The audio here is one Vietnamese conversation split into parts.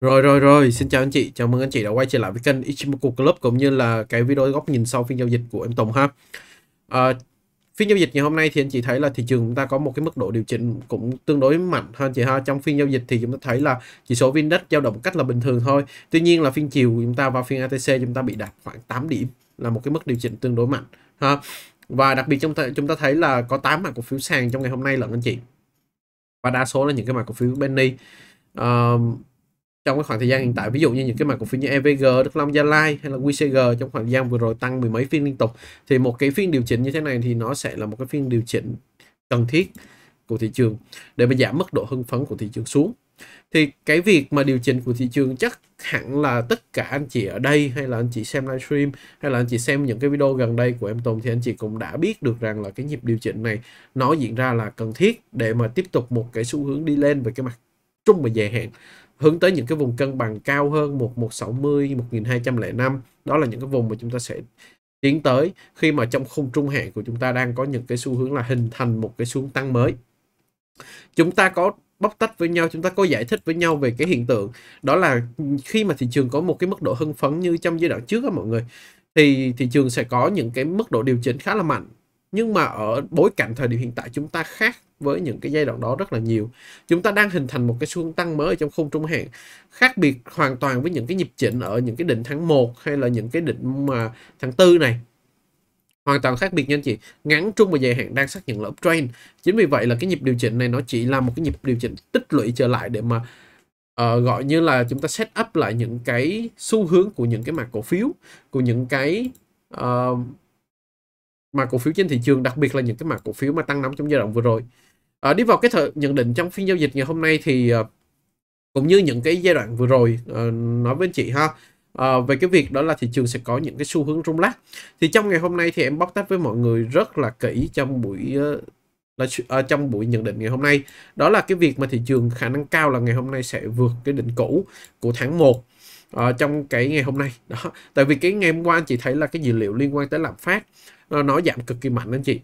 Rồi rồi rồi, xin chào anh chị, chào mừng anh chị đã quay trở lại với kênh Ichimoku Club cũng như là cái video góc nhìn sau phiên giao dịch của em Tùng ha. À, phiên giao dịch ngày hôm nay thì anh chị thấy là thị trường chúng ta có một cái mức độ điều chỉnh cũng tương đối mạnh hơn chị ha. Trong phiên giao dịch thì chúng ta thấy là chỉ số VN Index dao động cách là bình thường thôi. Tuy nhiên là phiên chiều chúng ta vào phiên ATC chúng ta bị đạt khoảng 8 điểm là một cái mức điều chỉnh tương đối mạnh ha. Và đặc biệt chúng ta chúng ta thấy là có 8 mã cổ phiếu sàn trong ngày hôm nay lận anh chị. Và đa số là những cái mã cổ phiếu penny. Uh, trong cái khoảng thời gian hiện tại ví dụ như những cái mặt cổ phiếu như EVG, Đức Long Gia Lai hay là QCG trong khoảng thời gian vừa rồi tăng mười mấy phiên liên tục thì một cái phiên điều chỉnh như thế này thì nó sẽ là một cái phiên điều chỉnh cần thiết của thị trường để mà giảm mức độ hưng phấn của thị trường xuống thì cái việc mà điều chỉnh của thị trường chắc hẳn là tất cả anh chị ở đây hay là anh chị xem livestream hay là anh chị xem những cái video gần đây của em Tùng thì anh chị cũng đã biết được rằng là cái nhịp điều chỉnh này nó diễn ra là cần thiết để mà tiếp tục một cái xu hướng đi lên về cái mặt trung và dài hạn hướng tới những cái vùng cân bằng cao hơn 1160, 1205. Đó là những cái vùng mà chúng ta sẽ tiến tới khi mà trong khung trung hạn của chúng ta đang có những cái xu hướng là hình thành một cái xuống tăng mới. Chúng ta có bóc tách với nhau chúng ta có giải thích với nhau về cái hiện tượng đó là khi mà thị trường có một cái mức độ hưng phấn như trong giai đoạn trước á mọi người thì thị trường sẽ có những cái mức độ điều chỉnh khá là mạnh nhưng mà ở bối cảnh thời điểm hiện tại chúng ta khác với những cái giai đoạn đó rất là nhiều chúng ta đang hình thành một cái xu hướng tăng mới trong khung trung hạn khác biệt hoàn toàn với những cái nhịp chỉnh ở những cái đỉnh tháng 1 hay là những cái đỉnh mà tháng tư này hoàn toàn khác biệt nha anh chị ngắn trung và dài hạn đang xác nhận là uptrend chính vì vậy là cái nhịp điều chỉnh này nó chỉ là một cái nhịp điều chỉnh tích lũy trở lại để mà uh, gọi như là chúng ta set up lại những cái xu hướng của những cái mặt cổ phiếu của những cái uh, mà cổ phiếu trên thị trường đặc biệt là những cái mặt cổ phiếu mà tăng nóng trong giai đoạn vừa rồi à, đi vào cái thời nhận định trong phiên giao dịch ngày hôm nay thì uh, cũng như những cái giai đoạn vừa rồi uh, nói với chị ha uh, về cái việc đó là thị trường sẽ có những cái xu hướng rung lắc thì trong ngày hôm nay thì em bóc tách với mọi người rất là kỹ trong buổi là uh, trong buổi nhận định ngày hôm nay đó là cái việc mà thị trường khả năng cao là ngày hôm nay sẽ vượt cái đỉnh cũ của tháng 1 uh, trong cái ngày hôm nay đó tại vì cái ngày hôm qua anh chị thấy là cái dữ liệu liên quan tới lạm phát nó, nó giảm cực kỳ mạnh anh chị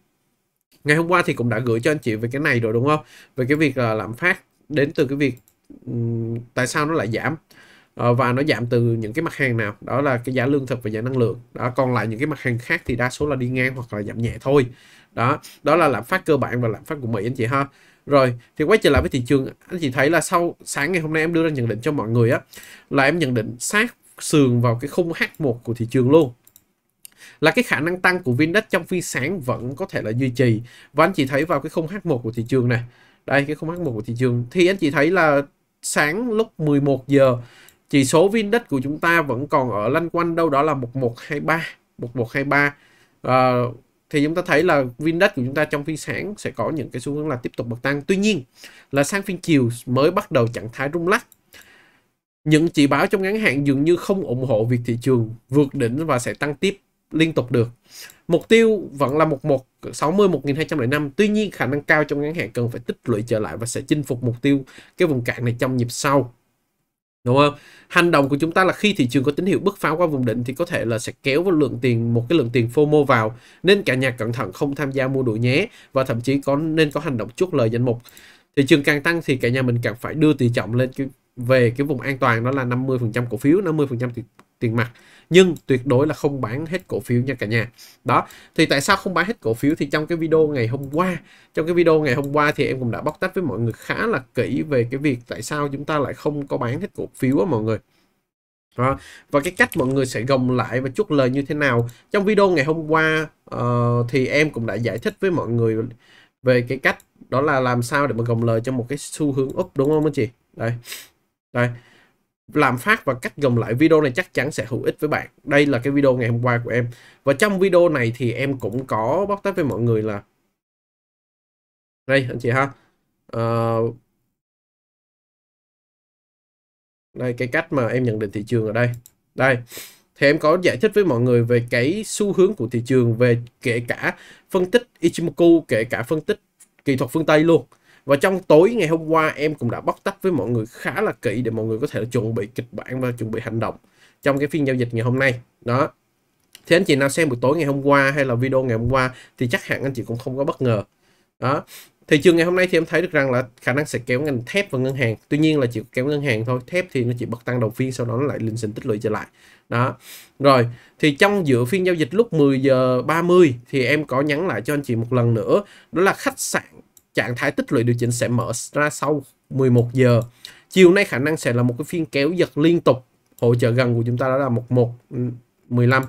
ngày hôm qua thì cũng đã gửi cho anh chị về cái này rồi đúng không về cái việc là lạm phát đến từ cái việc tại sao nó lại giảm ờ, và nó giảm từ những cái mặt hàng nào đó là cái giá lương thực và giá năng lượng đó còn lại những cái mặt hàng khác thì đa số là đi ngang hoặc là giảm nhẹ thôi đó đó là lạm phát cơ bản và lạm phát của Mỹ anh chị ha rồi thì quay trở lại với thị trường anh chị thấy là sau sáng ngày hôm nay em đưa ra nhận định cho mọi người á là em nhận định sát sườn vào cái khung H1 của thị trường luôn là cái khả năng tăng của VNDAX trong phiên sáng vẫn có thể là duy trì và anh chị thấy vào cái khung H1 của thị trường này đây cái khung H1 của thị trường thì anh chị thấy là sáng lúc 11 giờ chỉ số VNDAX của chúng ta vẫn còn ở lanh quanh đâu đó là 1123 1123 à, thì chúng ta thấy là VNDAX của chúng ta trong phiên sáng sẽ có những cái xu hướng là tiếp tục bật tăng. Tuy nhiên là sang phiên chiều mới bắt đầu trạng thái rung lắc. Những chỉ báo trong ngắn hạn dường như không ủng hộ việc thị trường vượt đỉnh và sẽ tăng tiếp liên tục được. Mục tiêu vẫn là 1160 1205, tuy nhiên khả năng cao trong ngắn hạn cần phải tích lũy trở lại và sẽ chinh phục mục tiêu cái vùng cạn này trong nhịp sau. Đúng không? Hành động của chúng ta là khi thị trường có tín hiệu bứt phá qua vùng đỉnh thì có thể là sẽ kéo vào lượng tiền một cái lượng tiền FOMO vào nên cả nhà cẩn thận không tham gia mua đuổi nhé và thậm chí có nên có hành động chốt lời danh mục thị trường càng tăng thì cả nhà mình càng phải đưa tỷ trọng lên cái về cái vùng an toàn đó là 50% cổ phiếu 50% tiền, tiền mặt nhưng tuyệt đối là không bán hết cổ phiếu nha cả nhà đó thì tại sao không bán hết cổ phiếu thì trong cái video ngày hôm qua trong cái video ngày hôm qua thì em cũng đã bóc tách với mọi người khá là kỹ về cái việc tại sao chúng ta lại không có bán hết cổ phiếu á mọi người đó. và cái cách mọi người sẽ gồng lại và chốt lời như thế nào trong video ngày hôm qua uh, thì em cũng đã giải thích với mọi người về cái cách đó là làm sao để mà gồng lời trong một cái xu hướng up đúng không anh chị đây đây làm phát và cách gồng lại video này chắc chắn sẽ hữu ích với bạn đây là cái video ngày hôm qua của em và trong video này thì em cũng có bóc tách với mọi người là đây anh chị ha uh, đây cái cách mà em nhận định thị trường ở đây đây thì em có giải thích với mọi người về cái xu hướng của thị trường về kể cả phân tích Ichimoku kể cả phân tích kỹ thuật phương Tây luôn và trong tối ngày hôm qua em cũng đã bóc tách với mọi người khá là kỹ để mọi người có thể chuẩn bị kịch bản và chuẩn bị hành động trong cái phiên giao dịch ngày hôm nay. Đó. Thì anh chị nào xem buổi tối ngày hôm qua hay là video ngày hôm qua thì chắc hẳn anh chị cũng không có bất ngờ. Đó. Thị trường ngày hôm nay thì em thấy được rằng là khả năng sẽ kéo ngành thép và ngân hàng. Tuy nhiên là chỉ kéo ngân hàng thôi. Thép thì nó chỉ bật tăng đầu phiên sau đó nó lại linh sinh tích lũy trở lại. Đó. Rồi, thì trong giữa phiên giao dịch lúc 10 giờ 30 thì em có nhắn lại cho anh chị một lần nữa, đó là khách sạn trạng thái tích lũy điều chỉnh sẽ mở ra sau 11 giờ. Chiều nay khả năng sẽ là một cái phiên kéo giật liên tục. Hỗ trợ gần của chúng ta đó là 1115.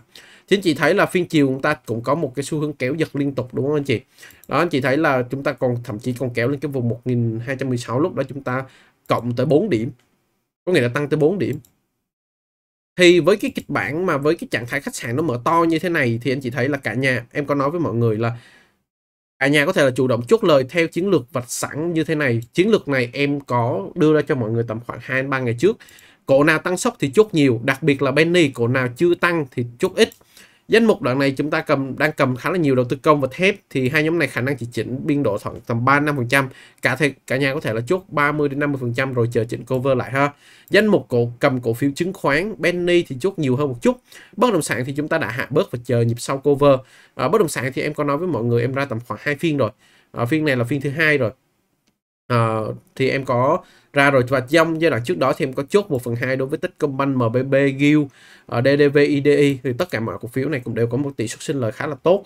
Chính chị thấy là phiên chiều chúng ta cũng có một cái xu hướng kéo giật liên tục đúng không anh chị? Đó anh chị thấy là chúng ta còn thậm chí còn kéo lên cái vùng 1216 lúc đó chúng ta cộng tới 4 điểm. Có nghĩa là tăng tới 4 điểm. Thì với cái kịch bản mà với cái trạng thái khách sạn nó mở to như thế này thì anh chị thấy là cả nhà em có nói với mọi người là cả à, nhà có thể là chủ động chốt lời theo chiến lược vạch sẵn như thế này chiến lược này em có đưa ra cho mọi người tầm khoảng hai ba ngày trước cổ nào tăng sốc thì chốt nhiều đặc biệt là Benny cổ nào chưa tăng thì chốt ít Danh mục đoạn này chúng ta cầm đang cầm khá là nhiều đầu tư công và thép thì hai nhóm này khả năng chỉ chỉnh biên độ khoảng tầm 3 5%, cả thể cả nhà có thể là chốt 30 đến 50% rồi chờ chỉnh cover lại ha. Danh mục cổ cầm cổ phiếu chứng khoán, penny thì chốt nhiều hơn một chút. Bất động sản thì chúng ta đã hạ bớt và chờ nhịp sau cover. À, bất động sản thì em có nói với mọi người em ra tầm khoảng hai phiên rồi. À, phiên này là phiên thứ hai rồi Uh, thì em có ra rồi và trong giai đoạn trước đó thì em có chốt 1 phần 2 đối với Techcombank, MBB, GIL, uh, ờ, DDV, IDI thì tất cả mọi cổ phiếu này cũng đều có một tỷ suất sinh lời khá là tốt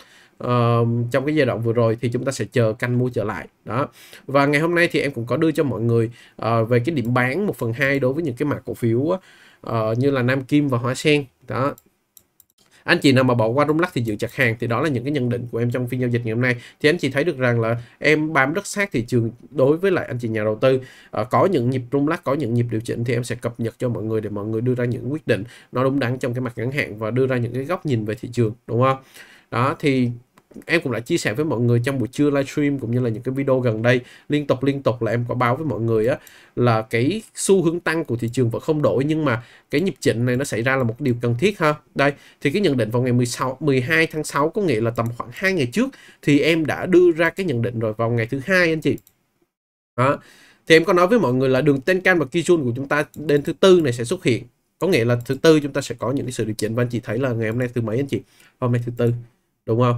uh, trong cái giai đoạn vừa rồi thì chúng ta sẽ chờ canh mua trở lại đó và ngày hôm nay thì em cũng có đưa cho mọi người uh, về cái điểm bán 1 phần 2 đối với những cái mã cổ phiếu uh, như là Nam Kim và Hóa Sen đó anh chị nào mà bỏ qua rung lắc thì giữ chặt hàng thì đó là những cái nhận định của em trong phiên giao dịch ngày hôm nay thì anh chị thấy được rằng là em bám rất sát thị trường đối với lại anh chị nhà đầu tư à, có những nhịp rung lắc có những nhịp điều chỉnh thì em sẽ cập nhật cho mọi người để mọi người đưa ra những quyết định nó đúng đắn trong cái mặt ngắn hạn và đưa ra những cái góc nhìn về thị trường đúng không đó thì em cũng đã chia sẻ với mọi người trong buổi trưa livestream cũng như là những cái video gần đây liên tục liên tục là em có báo với mọi người á là cái xu hướng tăng của thị trường vẫn không đổi nhưng mà cái nhịp chỉnh này nó xảy ra là một điều cần thiết ha. Đây thì cái nhận định vào ngày 16 12 tháng 6 có nghĩa là tầm khoảng 2 ngày trước thì em đã đưa ra cái nhận định rồi vào ngày thứ hai anh chị. Đó. Thì em có nói với mọi người là đường Tenkan và Kijun của chúng ta đến thứ tư này sẽ xuất hiện có nghĩa là thứ tư chúng ta sẽ có những cái sự điều chỉnh và anh chị thấy là ngày hôm nay thứ mấy anh chị hôm nay thứ tư đúng không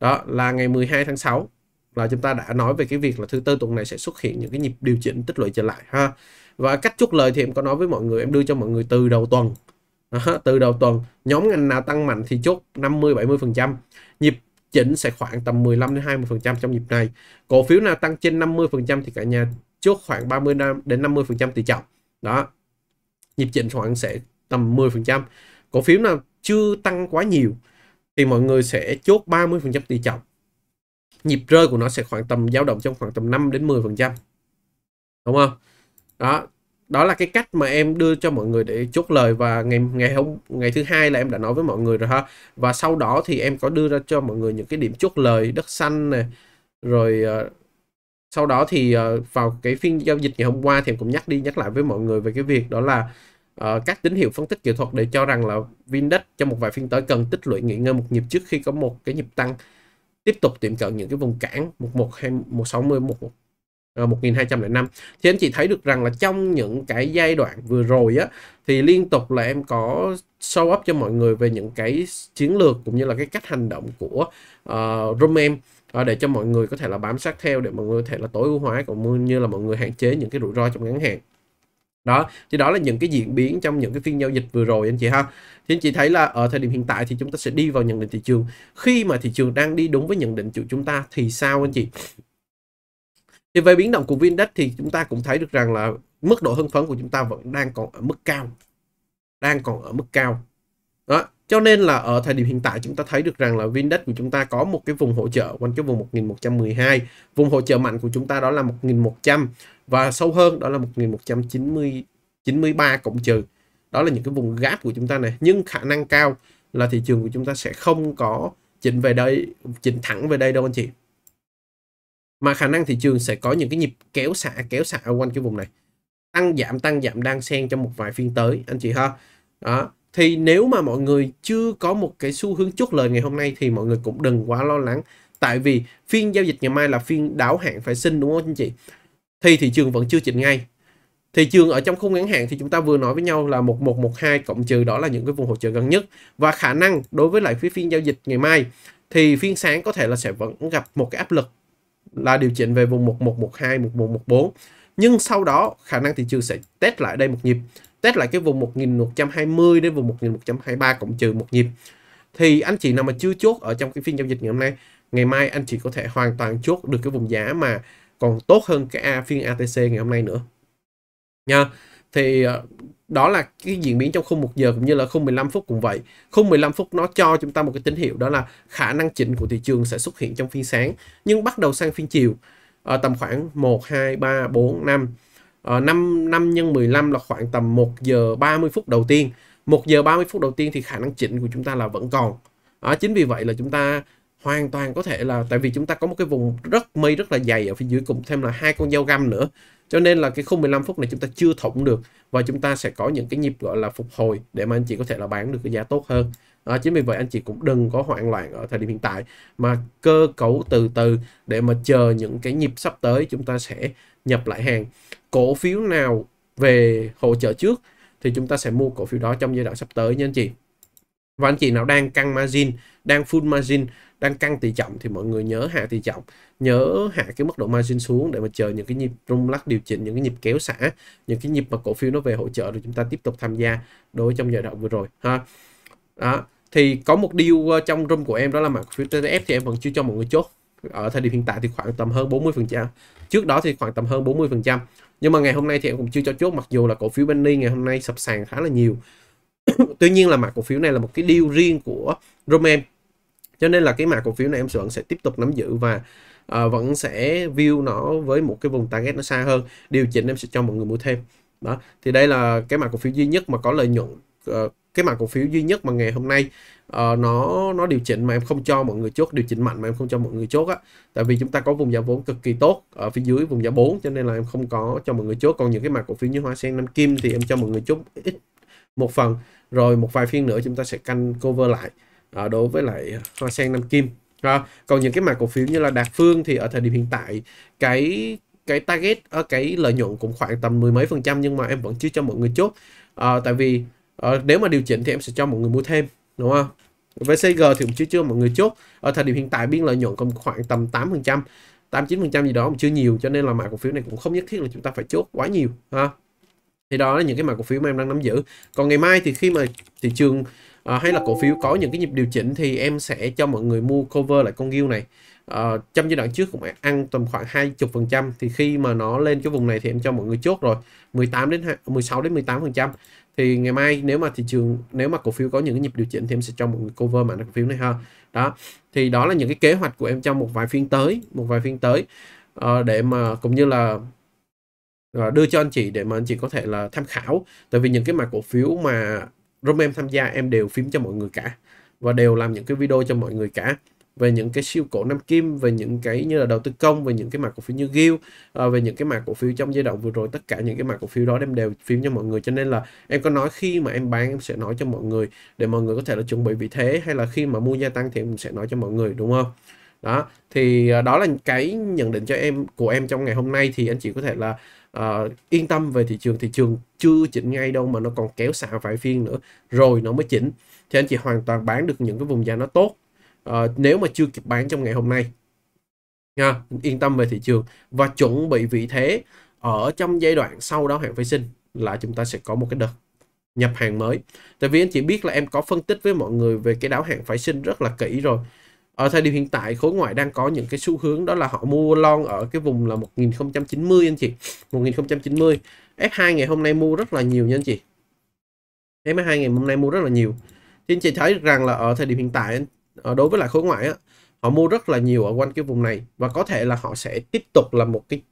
đó là ngày 12 tháng 6 là chúng ta đã nói về cái việc là thứ tư tuần này sẽ xuất hiện những cái nhịp điều chỉnh tích lũy trở lại ha và cách chốt lời thì em có nói với mọi người em đưa cho mọi người từ đầu tuần đó, từ đầu tuần nhóm ngành nào tăng mạnh thì chốt 50 70 phần trăm nhịp chỉnh sẽ khoảng tầm 15 đến 20 phần trăm trong nhịp này cổ phiếu nào tăng trên 50 phần trăm thì cả nhà chốt khoảng 30 đến 50 phần trăm tỷ trọng đó nhịp chỉnh khoảng sẽ tầm 10 phần trăm cổ phiếu nào chưa tăng quá nhiều thì mọi người sẽ chốt 30% tỷ trọng. Nhịp rơi của nó sẽ khoảng tầm dao động trong khoảng tầm 5 đến 10%. Đúng không? Đó, đó là cái cách mà em đưa cho mọi người để chốt lời và ngày ngày hôm ngày thứ hai là em đã nói với mọi người rồi ha. Và sau đó thì em có đưa ra cho mọi người những cái điểm chốt lời đất xanh này rồi uh, sau đó thì uh, vào cái phiên giao dịch ngày hôm qua thì em cũng nhắc đi nhắc lại với mọi người về cái việc đó là uh, các tín hiệu phân tích kỹ thuật để cho rằng là VNDAX trong một vài phiên tới cần tích lũy nghỉ ngơi một nhịp trước khi có một cái nhịp tăng tiếp tục tiệm cận những cái vùng cản 11 hay 160 11 1205 thì anh chị thấy được rằng là trong những cái giai đoạn vừa rồi á thì liên tục là em có show up cho mọi người về những cái chiến lược cũng như là cái cách hành động của uh, ờ, Romem uh, ờ, để cho mọi người có thể là bám sát theo để mọi người có thể là tối ưu hóa cũng như là mọi người hạn chế những cái rủi ro trong ngắn hạn đó thì đó là những cái diễn biến trong những cái phiên giao dịch vừa rồi anh chị ha thì anh chị thấy là ở thời điểm hiện tại thì chúng ta sẽ đi vào nhận định thị trường khi mà thị trường đang đi đúng với nhận định của chúng ta thì sao anh chị thì về biến động của VinDex thì chúng ta cũng thấy được rằng là mức độ hưng phấn của chúng ta vẫn đang còn ở mức cao đang còn ở mức cao đó cho nên là ở thời điểm hiện tại chúng ta thấy được rằng là Vindex của chúng ta có một cái vùng hỗ trợ quanh cái vùng 1112. Vùng hỗ trợ mạnh của chúng ta đó là 1100 và sâu hơn đó là 1190 93 cộng trừ. Đó là những cái vùng gáp của chúng ta này, nhưng khả năng cao là thị trường của chúng ta sẽ không có chỉnh về đây, chỉnh thẳng về đây đâu anh chị. Mà khả năng thị trường sẽ có những cái nhịp kéo xạ kéo xạ quanh cái vùng này. Tăng giảm tăng giảm đang xen trong một vài phiên tới anh chị ha. Đó, thì nếu mà mọi người chưa có một cái xu hướng chốt lời ngày hôm nay thì mọi người cũng đừng quá lo lắng tại vì phiên giao dịch ngày mai là phiên đáo hạn phải sinh đúng không anh chị thì thị trường vẫn chưa chỉnh ngay thị trường ở trong khung ngắn hạn thì chúng ta vừa nói với nhau là 1112 cộng trừ đó là những cái vùng hỗ trợ gần nhất và khả năng đối với lại phía phiên giao dịch ngày mai thì phiên sáng có thể là sẽ vẫn gặp một cái áp lực là điều chỉnh về vùng 1112 1114 nhưng sau đó khả năng thị trường sẽ test lại đây một nhịp test lại cái vùng 1120 đến vùng 1123 cộng trừ một nhịp thì anh chị nào mà chưa chốt ở trong cái phiên giao dịch ngày hôm nay ngày mai anh chị có thể hoàn toàn chốt được cái vùng giá mà còn tốt hơn cái A phiên ATC ngày hôm nay nữa nha thì ờ, đó là cái diễn biến trong khung 1 giờ cũng như là khung 15 phút cũng vậy. Khung 15 phút nó cho chúng ta một cái tín hiệu đó là khả năng chỉnh của thị trường sẽ xuất hiện trong phiên sáng. Nhưng bắt đầu sang phiên chiều, ở ờ, tầm khoảng 1, 2, 3, 4, 5, uh, 5 5 nhân 15 là khoảng tầm 1 giờ 30 phút đầu tiên 1 giờ 30 phút đầu tiên thì khả năng chỉnh của chúng ta là vẫn còn à, chính vì vậy là chúng ta hoàn toàn có thể là tại vì chúng ta có một cái vùng rất mây rất là dày ở phía dưới cùng thêm là hai con dao găm nữa cho nên là cái khung 15 phút này chúng ta chưa thủng được và chúng ta sẽ có những cái nhịp gọi là phục hồi để mà anh chị có thể là bán được cái giá tốt hơn à, chính vì vậy anh chị cũng đừng có hoảng loạn ở thời điểm hiện tại mà cơ cấu từ từ để mà chờ những cái nhịp sắp tới chúng ta sẽ nhập lại hàng cổ phiếu nào về hỗ trợ trước thì chúng ta sẽ mua cổ phiếu đó trong giai đoạn sắp tới nha anh chị và anh chị nào đang căng margin đang full margin đang căng tỷ trọng thì mọi người nhớ hạ tỷ trọng nhớ hạ cái mức độ margin xuống để mà chờ những cái nhịp rung lắc điều chỉnh những cái nhịp kéo xả những cái nhịp mà cổ phiếu nó về hỗ trợ rồi chúng ta tiếp tục tham gia đối trong giai đoạn vừa rồi ha đó thì có một điều ờ, trong room của em đó là mặt TTF thì em vẫn chưa cho mọi người chốt ở thời điểm hiện tại thì khoảng tầm hơn 40 phần trăm trước đó thì khoảng tầm hơn 40 phần trăm nhưng mà ngày hôm nay thì em cũng chưa cho chốt mặc dù là cổ phiếu Benny ngày hôm nay sập sàn khá là nhiều tuy nhiên là mặt cổ phiếu này là một cái deal riêng của room em cho nên là cái mã cổ phiếu này em vẫn sẽ tiếp tục nắm giữ và uh, vẫn sẽ view nó với một cái vùng target nó xa hơn điều chỉnh em sẽ cho mọi người mua thêm đó thì đây là cái mã cổ phiếu duy nhất mà có lợi nhuận uh, cái mã cổ phiếu duy nhất mà ngày hôm nay uh, nó nó điều chỉnh mà em không cho mọi người chốt điều chỉnh mạnh mà em không cho mọi người chốt á tại vì chúng ta có vùng giá vốn cực kỳ tốt ở phía dưới vùng giá 4 cho nên là em không có cho mọi người chốt còn những cái mã cổ phiếu như hoa sen nam kim thì em cho mọi người chốt ít một phần rồi một vài phiên nữa chúng ta sẽ canh cover lại uh, đối với lại hoa sen nam kim À, còn những cái mã cổ phiếu như là Đạt Phương thì ở thời điểm hiện tại cái cái target ở cái lợi nhuận cũng khoảng tầm mười mấy phần trăm nhưng mà em vẫn chưa cho mọi người chốt à, tại vì ờ, nếu mà điều chỉnh thì em sẽ cho mọi người mua thêm đúng không VCG thì cũng chưa chưa mọi người chốt ở thời điểm hiện tại biên lợi nhuận còn khoảng tầm 8 phần trăm 89 phần trăm gì đó cũng chưa nhiều cho nên là mã cổ phiếu này cũng không nhất thiết là chúng ta phải chốt quá nhiều ha thì đó là những cái mã cổ phiếu mà em đang nắm giữ còn ngày mai thì khi mà thị trường à, hay là cổ phiếu có những cái nhịp điều chỉnh thì em sẽ cho mọi người mua cover lại con ghiêu này uh, trong giai đoạn trước cũng ăn tầm khoảng 20 phần trăm thì khi mà nó lên cái vùng này thì em cho mọi người chốt rồi 18 đến 16 đến 18 phần trăm thì ngày mai nếu mà thị trường nếu mà cổ phiếu có những cái nhịp điều chỉnh thì em sẽ cho mọi người cover mã cổ phiếu này ha đó thì đó là những cái kế hoạch của em trong một vài phiên tới một vài phiên tới uh, để mà cũng như là uh, đưa cho anh chị để mà anh chị có thể là tham khảo tại vì những cái mặt cổ phiếu mà room em tham gia em đều phím cho mọi người cả và đều làm những cái video cho mọi người cả về những cái siêu cổ Nam Kim về những cái như là đầu tư công về những cái mặt cổ phiếu như Gil ờ, về những cái mặt cổ phiếu trong giai đoạn vừa rồi tất cả những cái mặt cổ phiếu đó đem đều phím cho mọi người cho nên là em có nói khi mà em bán em sẽ nói cho mọi người để mọi người có thể là chuẩn bị vị thế hay là khi mà mua gia tăng thì em sẽ nói cho mọi người đúng không đó thì ờ, đó là cái nhận định cho em của em trong ngày hôm nay thì anh chị có thể là uh, yên tâm về thị trường thị trường chưa chỉnh ngay đâu mà nó còn kéo xả vài phiên nữa rồi nó mới chỉnh thì anh chị hoàn toàn bán được những cái vùng giá nó tốt uh, nếu mà chưa kịp bán trong ngày hôm nay nha yên tâm về thị trường và chuẩn bị vị thế ở trong giai đoạn sau đó hàng phái sinh là chúng ta sẽ có một cái đợt nhập hàng mới tại vì anh chị biết là em có phân tích với mọi người về cái đáo hàng phái sinh rất là kỹ rồi ở thời điểm hiện tại khối ngoại đang có những cái xu hướng đó là họ mua lon ở cái vùng là 1090 anh chị 1090 F2 ngày hôm nay mua rất là nhiều nha anh chị F2 ngày hôm nay mua rất là nhiều thì anh chị thấy rằng là ở thời điểm hiện tại Ờ, đối với lại khối ngoại á, họ mua rất là nhiều ở quanh cái vùng này và có thể là họ sẽ tiếp tục là một cái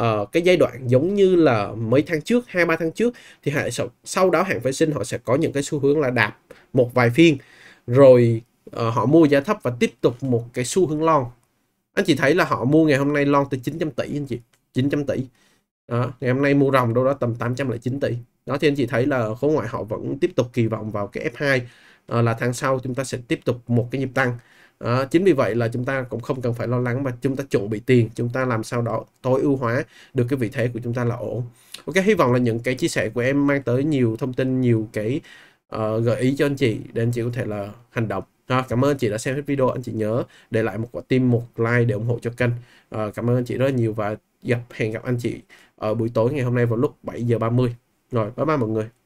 uh, cái giai đoạn giống như là mấy tháng trước hai ba tháng trước thì hạ, sau đó hàng phái sinh họ sẽ có những cái xu hướng là đạp một vài phiên rồi uh, họ mua giá thấp và tiếp tục một cái xu hướng lon anh chị thấy là họ mua ngày hôm nay lon từ 900 tỷ anh chị 900 tỷ đó, ngày hôm nay mua rồng đâu đó tầm 809 tỷ đó thì anh chị thấy là khối ngoại họ vẫn tiếp tục kỳ vọng vào cái F2 Ờ, là tháng sau chúng ta sẽ tiếp tục một cái nhịp tăng À, chính vì vậy là chúng ta cũng không cần phải lo lắng mà chúng ta chuẩn bị tiền chúng ta làm sao đó tối ưu hóa được cái vị thế của chúng ta là ổn ok hy vọng là những cái chia sẻ của em mang tới nhiều thông tin nhiều cái uh, gợi ý cho anh chị để anh chị có thể là hành động à, cảm ơn anh chị đã xem hết video anh chị nhớ để lại một quả tim một like để ủng hộ cho kênh à, cảm ơn anh chị rất là nhiều và gặp hẹn gặp anh chị ở buổi tối ngày hôm nay vào lúc 7 giờ 30 rồi bye bye mọi người